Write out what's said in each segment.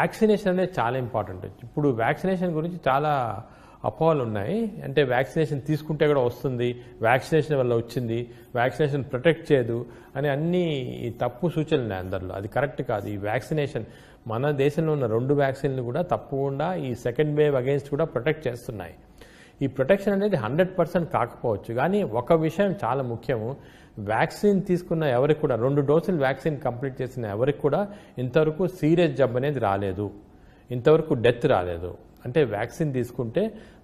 vaccination అనేది చాలా important ఇప్పుడు వ్యాక్సినేషన్ గురించి చాలా అపోహలు ఉన్నాయి అంటే వ్యాక్సినేషన్ తీసుకుంటే కూడా వస్తుంది వ్యాక్సినేషన్ వల్ల వచ్చింది వ్యాక్సినేషన్ ప్రొటెక్ట్ చేయదు అని అన్ని తప్పు సూచనలు ఉన్నాయి అందరిలో అది కరెక్ట్ కాదు ఈ వ్యాక్సినేషన్ మన దేశంలో ఉన్న రెండు వ్యాక్సిన్లు కూడా తప్పకుండా ఈ సెకండ్ వేవ్ అగేన్స్ట్ కూడా ప్రొటెక్ట్ చేస్తున్నాయి ఈ ప్రొటెక్షన్ అనేది హండ్రెడ్ పర్సెంట్ కాకపోవచ్చు కానీ ఒక విషయం చాలా ముఖ్యము వ్యాక్సిన్ తీసుకున్న ఎవరికి కూడా రెండు డోసులు వ్యాక్సిన్ కంప్లీట్ చేసిన ఎవరికి కూడా ఇంతవరకు సీరియస్ జబ్బు అనేది రాలేదు ఇంతవరకు డెత్ రాలేదు అంటే వ్యాక్సిన్ తీసుకుంటే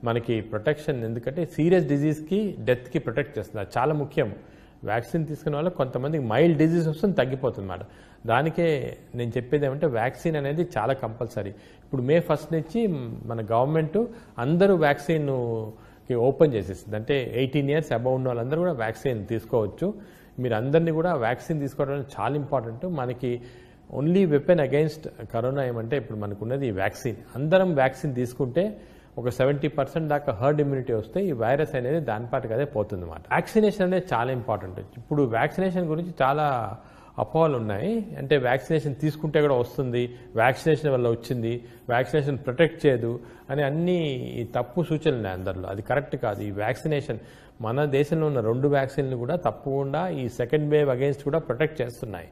మనకి ప్రొటెక్షన్ ఎందుకంటే సీరియస్ డిజీజ్కి డెత్కి ప్రొటెక్ట్ చేస్తుంది చాలా ముఖ్యం వ్యాక్సిన్ తీసుకునే వల్ల కొంతమందికి మైల్డ్ డిజీజ్ వస్తుంది తగ్గిపోతుంది అన్నమాట దానికే నేను చెప్పేది ఏమంటే వ్యాక్సిన్ అనేది చాలా కంపల్సరీ ఇప్పుడు మే ఫస్ట్ నుంచి మన గవర్నమెంట్ అందరూ వ్యాక్సిన్ ఓపెన్ చేసేస్తుంది అంటే ఎయిటీన్ ఇయర్స్ అబౌవ్ ఉన్న వాళ్ళందరూ కూడా వ్యాక్సిన్ తీసుకోవచ్చు మీరు అందరినీ కూడా వ్యాక్సిన్ తీసుకోవడం చాలా ఇంపార్టెంట్ మనకి ఓన్లీ వెపన్ అగైన్స్ట్ కరోనా ఏమంటే ఇప్పుడు మనకున్నది ఈ వ్యాక్సిన్ అందరం వ్యాక్సిన్ తీసుకుంటే ఒక సెవెంటీ పర్సెంట్ దాకా హర్డ్ ఇమ్యూనిటీ వస్తే ఈ వైరస్ అనేది దాని అదే పోతుంది అనమాట వ్యాక్సినేషన్ అనేది చాలా ఇంపార్టెంట్ ఇప్పుడు వ్యాక్సినేషన్ గురించి చాలా అపోహలు ఉన్నాయి అంటే వ్యాక్సినేషన్ తీసుకుంటే కూడా వస్తుంది వ్యాక్సినేషన్ వల్ల వచ్చింది వ్యాక్సినేషన్ ప్రొటెక్ట్ చేయదు అని అన్ని తప్పు సూచనలు ఉన్నాయి అందరిలో అది కరెక్ట్ కాదు ఈ వ్యాక్సినేషన్ మన దేశంలో ఉన్న రెండు వ్యాక్సిన్లు కూడా తప్పకుండా ఈ సెకండ్ వేవ్ అగేన్స్ట్ కూడా ప్రొటెక్ట్ చేస్తున్నాయి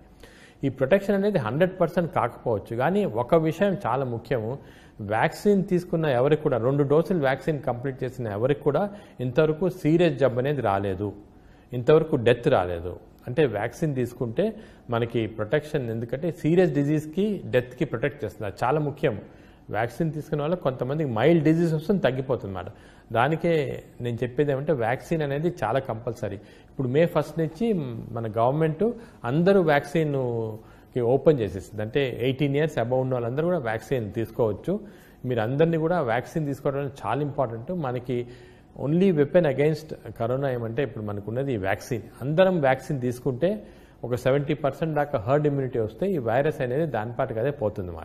ఈ ప్రొటెక్షన్ అనేది హండ్రెడ్ పర్సెంట్ కాకపోవచ్చు కానీ ఒక విషయం చాలా ముఖ్యము వ్యాక్సిన్ తీసుకున్న ఎవరికి కూడా రెండు డోసులు వ్యాక్సిన్ కంప్లీట్ చేసిన ఎవరికి కూడా ఇంతవరకు సీరియస్ జబ్ అనేది రాలేదు ఇంతవరకు డెత్ రాలేదు అంటే వ్యాక్సిన్ తీసుకుంటే మనకి ప్రొటెక్షన్ ఎందుకంటే సీరియస్ డిజీజ్కి డెత్కి ప్రొటెక్ట్ చేస్తుంది చాలా ముఖ్యం వ్యాక్సిన్ తీసుకున్న వాళ్ళకి కొంతమందికి మైల్డ్ డిజీజ్ వస్తుంది తగ్గిపోతుంది అన్నమాట దానికే నేను చెప్పేది ఏమంటే వ్యాక్సిన్ అనేది చాలా కంపల్సరీ ఇప్పుడు మే ఫస్ట్ నుంచి మన గవర్నమెంట్ అందరూ వ్యాక్సిన్ ఓపెన్ చేసేస్తుంది అంటే ఎయిటీన్ ఇయర్స్ అబౌవ్ ఉన్న వాళ్ళందరూ కూడా వ్యాక్సిన్ తీసుకోవచ్చు మీరు అందరినీ కూడా వ్యాక్సిన్ తీసుకోవడం చాలా ఇంపార్టెంట్ మనకి ఓన్లీ వెపన్ అగైన్స్ట్ కరోనా ఏమంటే ఇప్పుడు మనకున్నది వ్యాక్సిన్ అందరం వ్యాక్సిన్ తీసుకుంటే ఒక సెవెంటీ పర్సెంట్ దాకా హర్డ్ ఇమ్యూనిటీ వస్తే ఈ వైరస్ అనేది దానిపాటుగా అదే పోతుంది